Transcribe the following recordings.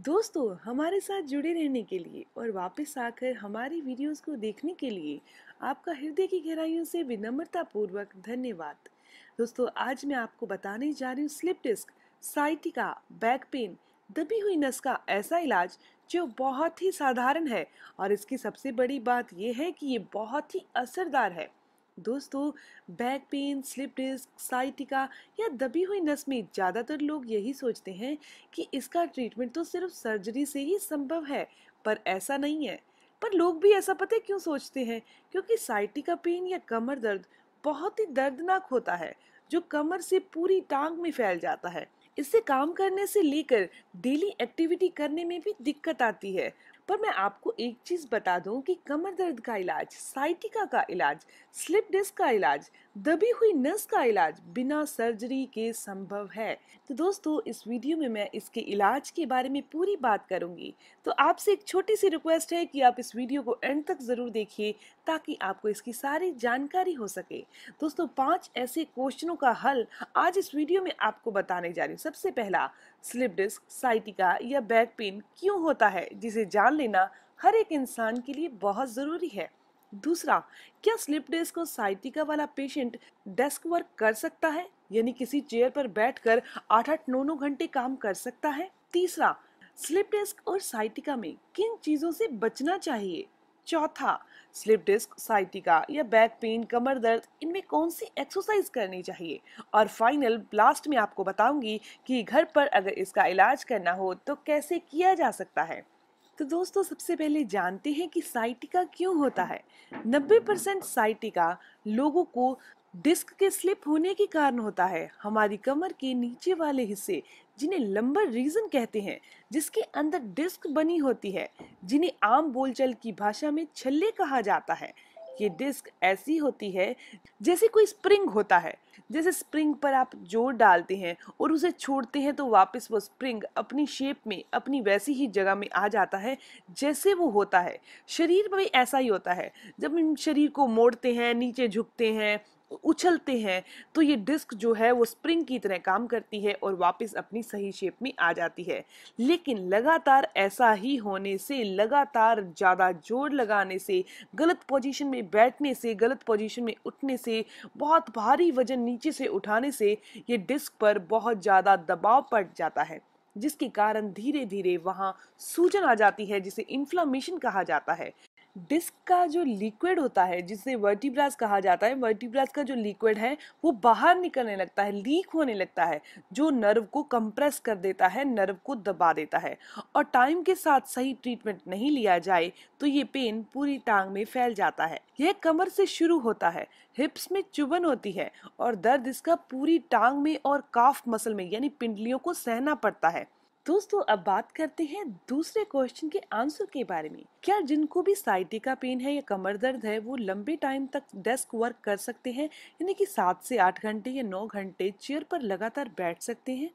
दोस्तों हमारे साथ जुड़े रहने के लिए और वापस आकर हमारी वीडियोस को देखने के लिए आपका हृदय की गहराइयों से विनम्रता पूर्वक धन्यवाद दोस्तों आज मैं आपको बताने जा रही हूँ slip disc sciatica back pain दबी हुई नस का ऐसा इलाज जो बहुत ही साधारण है और इसकी सबसे बड़ी बात यह है कि ये बहुत ही असरदार है दोस्तों back pain slip disc sciatica या दबी हुई नस में ज़्यादातर लोग यही सोचते हैं कि इसका ट्रीटमेंट तो सिर्फ सर्जरी से ही संभव है पर ऐसा नहीं है पर लोग भी ऐसा पता क्यों सोचते हैं क्योंकि साइटिका पेन या कमर दर्द बहुत ही दर्दनाक होता है जो कमर से पूरी टांग में फैल जाता है इससे काम करने से लेकर डेली एक्टिविटी करने में भी दिक्कत आती है पर मैं आपको एक चीज़ बता दूं कि कमर दर्द का इलाज साइटिका का इलाज स्लिप डिस्क का इलाज दबी हुई नस का इलाज बिना सर्जरी के संभव है तो दोस्तों इस वीडियो में मैं इसके इलाज के बारे में पूरी बात करूंगी तो आपसे एक छोटी सी रिक्वेस्ट है कि आप इस वीडियो को एंड तक ज़रूर देखिए ताकि आपको इसकी सारी जानकारी हो सके दोस्तों पांच ऐसे क्वेश्चनों का हल आज इस वीडियो में आपको बताने जा रही हूँ सबसे पहला स्लिप डिस्क साइटिका या बैक पेन क्यों होता है जिसे जान लेना हर एक इंसान के लिए बहुत ज़रूरी है दूसरा क्या स्लिप डेस्क और साइटिका वाला पेशेंट डेस्क वर्क कर सकता है यानी किसी चेयर पर बैठकर आठ आठ नौ नौ घंटे काम कर सकता है तीसरा स्लिप डेस्क और साइटिका में किन चीजों से बचना चाहिए चौथा स्लिप डिस्क साइटिका या बैक पेन कमर दर्द इनमें कौन सी एक्सरसाइज करनी चाहिए और फाइनल ब्लास्ट में आपको बताऊंगी कि घर पर अगर इसका इलाज करना हो तो कैसे किया जा सकता है तो दोस्तों सबसे पहले जानते हैं कि साइटिका क्यों होता है 90 परसेंट साइटिका लोगों को डिस्क के स्लिप होने के कारण होता है हमारी कमर के नीचे वाले हिस्से जिन्हें लंबर रीजन कहते हैं जिसके अंदर डिस्क बनी होती है जिन्हें आम बोलचाल की भाषा में छल्ले कहा जाता है ये डिस्क ऐसी होती है जैसे कोई स्प्रिंग होता है जैसे स्प्रिंग पर आप जोर डालते हैं और उसे छोड़ते हैं तो वापस वो स्प्रिंग अपनी शेप में अपनी वैसी ही जगह में आ जाता है जैसे वो होता है शरीर में भी ऐसा ही होता है जब हम शरीर को मोड़ते हैं नीचे झुकते हैं उछलते हैं तो ये डिस्क जो है वो स्प्रिंग की तरह काम करती है और वापस अपनी सही शेप में आ जाती है लेकिन लगातार ऐसा ही होने से लगातार ज़्यादा जोर लगाने से गलत पोजीशन में बैठने से गलत पोजीशन में उठने से बहुत भारी वजन नीचे से उठाने से ये डिस्क पर बहुत ज़्यादा दबाव पड़ जाता है जिसके कारण धीरे धीरे वहाँ सूजन आ जाती है जिसे इन्फ्लामेशन कहा जाता है डिस्क का जो लिक्विड होता है जिसे वर्टिब्रास कहा जाता है वर्टिब्रास का जो लिक्विड है वो बाहर निकलने लगता है लीक होने लगता है जो नर्व को कंप्रेस कर देता है नर्व को दबा देता है और टाइम के साथ सही ट्रीटमेंट नहीं लिया जाए तो ये पेन पूरी टांग में फैल जाता है यह कमर से शुरू होता है हिप्स में चुभन होती है और दर्द इसका पूरी टांग में और काफ मसल में यानी पिंडलियों को सहना पड़ता है दोस्तों अब बात करते हैं दूसरे क्वेश्चन के आंसर के बारे में क्या जिनको भी साइटी का पेन है या कमर दर्द है वो लंबे टाइम तक डेस्क वर्क कर सकते हैं यानी कि सात से आठ घंटे या नौ घंटे चेयर पर लगातार बैठ सकते हैं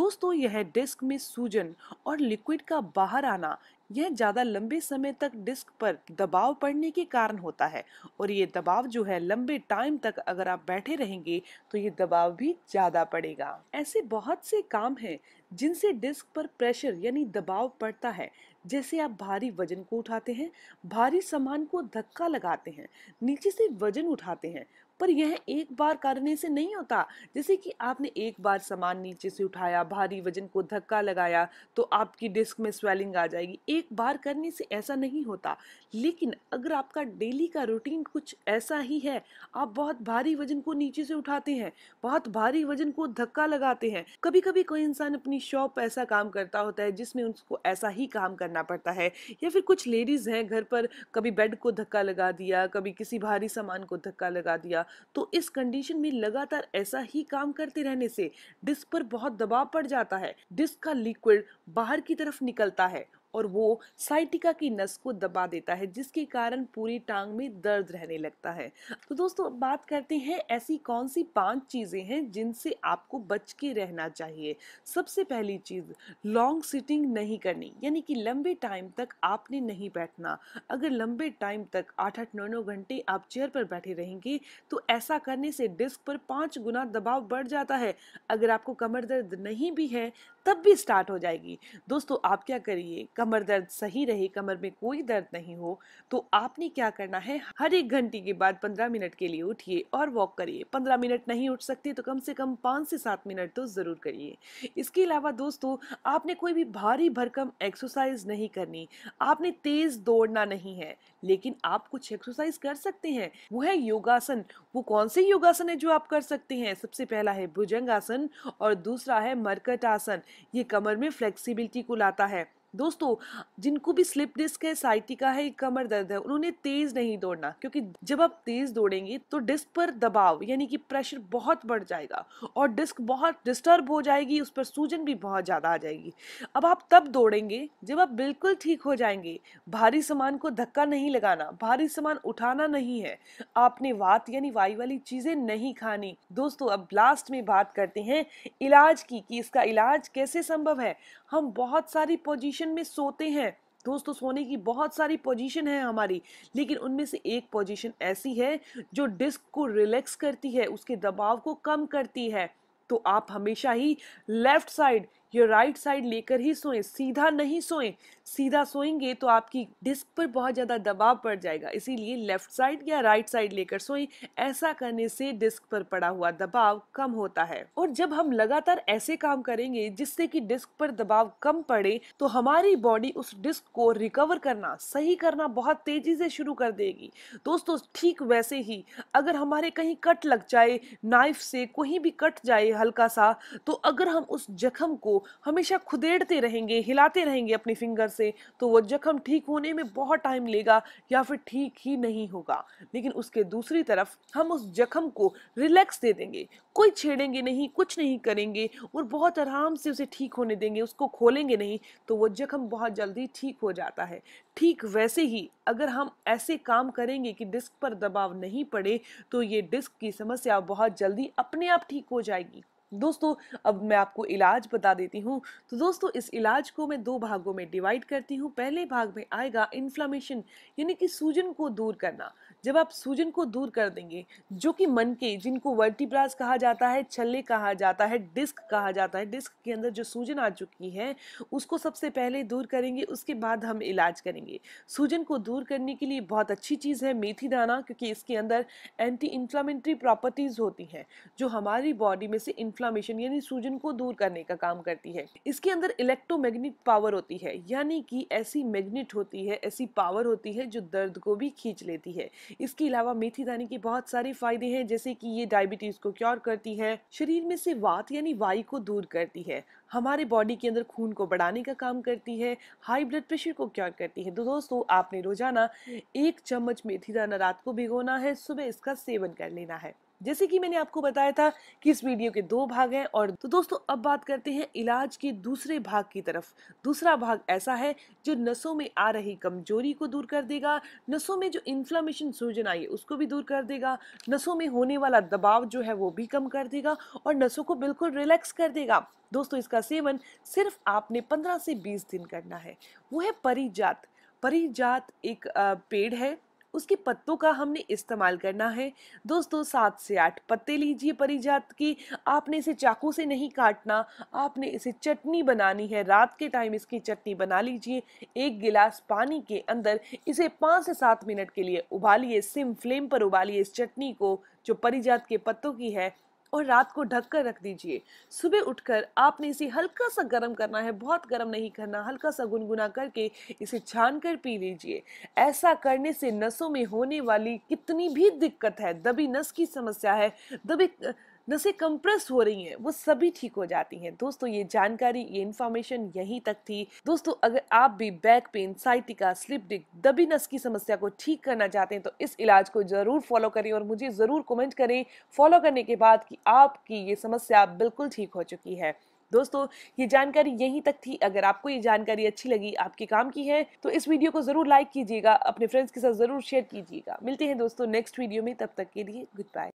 दोस्तों यह डेस्क में सूजन और लिक्विड का बाहर आना यह ज़्यादा लंबे समय तक डिस्क पर दबाव पड़ने के कारण होता है और ये दबाव जो है लंबे टाइम तक अगर आप बैठे रहेंगे तो ये दबाव भी ज़्यादा पड़ेगा ऐसे बहुत से काम हैं जिनसे डिस्क पर प्रेशर यानी दबाव पड़ता है जैसे आप भारी वजन को उठाते हैं भारी सामान को धक्का लगाते हैं नीचे से वजन उठाते हैं पर यह एक बार करने से नहीं होता जैसे कि आपने एक बार सामान नीचे से उठाया भारी वजन को धक्का लगाया तो आपकी डिस्क में स्वेलिंग आ जाएगी एक बार करने से ऐसा नहीं होता लेकिन अगर आपका डेली का रूटीन कुछ ऐसा ही है आप बहुत भारी वजन को नीचे से उठाते हैं बहुत भारी वजन को धक्का लगाते हैं कभी कभी कोई इंसान अपनी शॉप ऐसा काम करता होता है जिसमें उसको ऐसा ही काम करना पड़ता है या फिर कुछ लेडीज़ हैं घर पर कभी बेड को धक्का लगा दिया कभी किसी भारी सामान को धक्का लगा दिया तो इस कंडीशन में लगातार ऐसा ही काम करते रहने से डिस्क पर बहुत दबाव पड़ जाता है डिस्क का लिक्विड बाहर की तरफ निकलता है और वो साइटिका की नस को दबा देता है जिसके कारण पूरी टांग में दर्द रहने लगता है तो दोस्तों अब बात करते हैं ऐसी कौन सी पांच चीज़ें हैं जिनसे आपको बच के रहना चाहिए सबसे पहली चीज़ लॉन्ग सिटिंग नहीं करनी यानी कि लंबे टाइम तक आपने नहीं बैठना अगर लंबे टाइम तक आठ आठ नौ नौ घंटे आप चेयर पर बैठे रहेंगे तो ऐसा करने से डिस्क पर पाँच गुना दबाव बढ़ जाता है अगर आपको कमर दर्द नहीं भी है तब भी स्टार्ट हो जाएगी दोस्तों आप क्या करिए कमर दर्द सही रहे कमर में कोई दर्द नहीं हो तो आपने क्या करना है हर एक घंटे के बाद पंद्रह मिनट के लिए उठिए और वॉक करिए पंद्रह मिनट नहीं उठ सकते तो कम से कम पाँच से सात मिनट तो ज़रूर करिए इसके अलावा दोस्तों आपने कोई भी भारी भरकम एक्सरसाइज नहीं करनी आपने तेज़ दौड़ना नहीं है लेकिन आप कुछ एक्सरसाइज कर सकते हैं वो है योगासन वो कौन से योगासन है जो आप कर सकते हैं सबसे पहला है भुजंगासन और दूसरा है मरकट आसन ये कमर में फ्लेक्सिबिलिटी को लाता है दोस्तों जिनको भी स्लिप डिस्क है साइटिका है कमर दर्द है उन्होंने तेज नहीं दौड़ना क्योंकि जब आप तेज दौड़ेंगे तो डिस्क पर दबाव यानी कि प्रेशर बहुत बढ़ जाएगा और डिस्क बहुत डिस्टर्ब हो जाएगी उस पर सूजन भी बहुत ज़्यादा आ जाएगी अब आप तब दौड़ेंगे जब आप बिल्कुल ठीक हो जाएंगे भारी सामान को धक्का नहीं लगाना भारी सामान उठाना नहीं है आपने वात यानी वायु वाली चीज़ें नहीं खानी दोस्तों अब लास्ट में बात करते हैं इलाज की कि इसका इलाज कैसे संभव है हम बहुत सारी पोजिशन पोजीशन में सोते हैं दोस्तों सोने की बहुत सारी पोजीशन है हमारी लेकिन उनमें से एक पोजीशन ऐसी है जो डिस्क को रिलैक्स करती है उसके दबाव को कम करती है तो आप हमेशा ही left side or right side लेकर ही सोएं सीधा नहीं सोएं सीधा सोएंगे तो आपकी डिस्क पर बहुत ज़्यादा दबाव पड़ जाएगा इसीलिए लेफ्ट साइड या राइट साइड लेकर सोएं ऐसा करने से डिस्क पर पड़ा हुआ दबाव कम होता है और जब हम लगातार ऐसे काम करेंगे जिससे कि डिस्क पर दबाव कम पड़े तो हमारी बॉडी उस डिस्क को रिकवर करना सही करना बहुत तेजी से शुरू कर देगी दोस्तों ठीक वैसे ही अगर हमारे कहीं कट लग जाए नाइफ से कहीं भी कट जाए हल्का सा तो अगर हम उस जख्म को हमेशा खुदेड़ते रहेंगे हिलाते रहेंगे अपनी फिंगर से तो वो जख्म ठीक होने में बहुत टाइम लेगा या फिर ठीक ही नहीं होगा लेकिन उसके दूसरी तरफ हम उस जख्म को रिलैक्स दे देंगे कोई छेड़ेंगे नहीं कुछ नहीं करेंगे और बहुत आराम से उसे ठीक होने देंगे उसको खोलेंगे नहीं तो वो जख्म बहुत जल्दी ठीक हो जाता है ठीक वैसे ही अगर हम ऐसे काम करेंगे कि डिस्क पर दबाव नहीं पड़े तो ये डिस्क की समस्या बहुत जल्दी अपने आप ठीक हो जाएगी दोस्तों अब मैं आपको इलाज बता देती हूँ तो दोस्तों इस इलाज को मैं दो भागों में डिवाइड करती हूँ पहले भाग में आएगा इन्फ्लामेशन यानी कि सूजन को दूर करना जब आप सूजन को दूर कर देंगे जो कि मन के जिनको वर्टिब्राज कहा जाता है छल्ले कहा जाता है डिस्क कहा जाता है डिस्क के अंदर जो सूजन आ चुकी है उसको सबसे पहले दूर करेंगे उसके बाद हम इलाज करेंगे सूजन को दूर करने के लिए बहुत अच्छी चीज़ है मेथी दाना क्योंकि इसके अंदर एंटी इन्फ्लामेंट्री प्रॉपर्टीज़ होती हैं जो हमारी बॉडी में से इन्फ्ला इन्फ्लामेशन यानी सूजन को दूर करने का काम करती है इसके अंदर इलेक्ट्रोमैग्नेट पावर होती है यानी कि ऐसी मैग्नेट होती है ऐसी पावर होती है जो दर्द को भी खींच लेती है इसके अलावा मेथी दाने के बहुत सारे फायदे हैं जैसे कि ये डायबिटीज को क्योर करती है शरीर में से वात यानी वायु को दूर करती है हमारे बॉडी के अंदर खून को बढ़ाने का काम करती है हाई ब्लड प्रेशर को क्योर करती है तो दोस्तों आपने रोजाना एक चम्मच मेथी दाना रात को भिगोना है सुबह इसका सेवन कर लेना है जैसे कि मैंने आपको बताया था कि इस वीडियो के दो भाग हैं और तो दोस्तों अब बात करते हैं इलाज के दूसरे भाग की तरफ दूसरा भाग ऐसा है जो नसों में आ रही कमजोरी को दूर कर देगा नसों में जो इन्फ्लामेशन सूजन आई है उसको भी दूर कर देगा नसों में होने वाला दबाव जो है वो भी कम कर देगा और नसों को बिल्कुल रिलैक्स कर देगा दोस्तों इसका सेवन सिर्फ आपने पंद्रह से बीस दिन करना है वो है परिजात परिजात एक पेड़ है उसके पत्तों का हमने इस्तेमाल करना है दोस्तों सात से आठ पत्ते लीजिए परिजात की आपने इसे चाकू से नहीं काटना आपने इसे चटनी बनानी है रात के टाइम इसकी चटनी बना लीजिए एक गिलास पानी के अंदर इसे पाँच से सात मिनट के लिए उबालिए सिम फ्लेम पर उबालिए इस चटनी को जो परिजात के पत्तों की है और रात को ढक कर रख दीजिए सुबह उठकर आपने इसे हल्का सा गर्म करना है बहुत गर्म नहीं करना हल्का सा गुनगुना करके इसे छान कर पी लीजिए ऐसा करने से नसों में होने वाली कितनी भी दिक्कत है दबी नस की समस्या है दबी नसें कंप्रेस हो रही हैं वो सभी ठीक हो जाती हैं दोस्तों ये जानकारी ये इन्फॉर्मेशन यहीं तक थी दोस्तों अगर आप भी back pain sciatica slip disc दबी नस की समस्या को ठीक करना चाहते हैं तो इस इलाज को ज़रूर फॉलो करें और मुझे ज़रूर कमेंट करें फॉलो करने के बाद कि आपकी ये समस्या बिल्कुल ठीक हो चुकी है दोस्तों ये जानकारी यहीं तक थी अगर आपको ये जानकारी अच्छी लगी आपके काम की है तो इस वीडियो को ज़रूर लाइक कीजिएगा अपने फ्रेंड्स के साथ ज़रूर शेयर कीजिएगा मिलते हैं दोस्तों नेक्स्ट वीडियो में तब तक के लिए गुड बाय